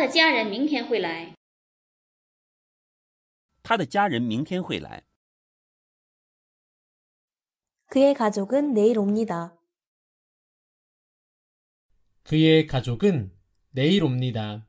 他的家人明天会来。他的家人明天会来。他的家族是明天来。他的家族是明天来。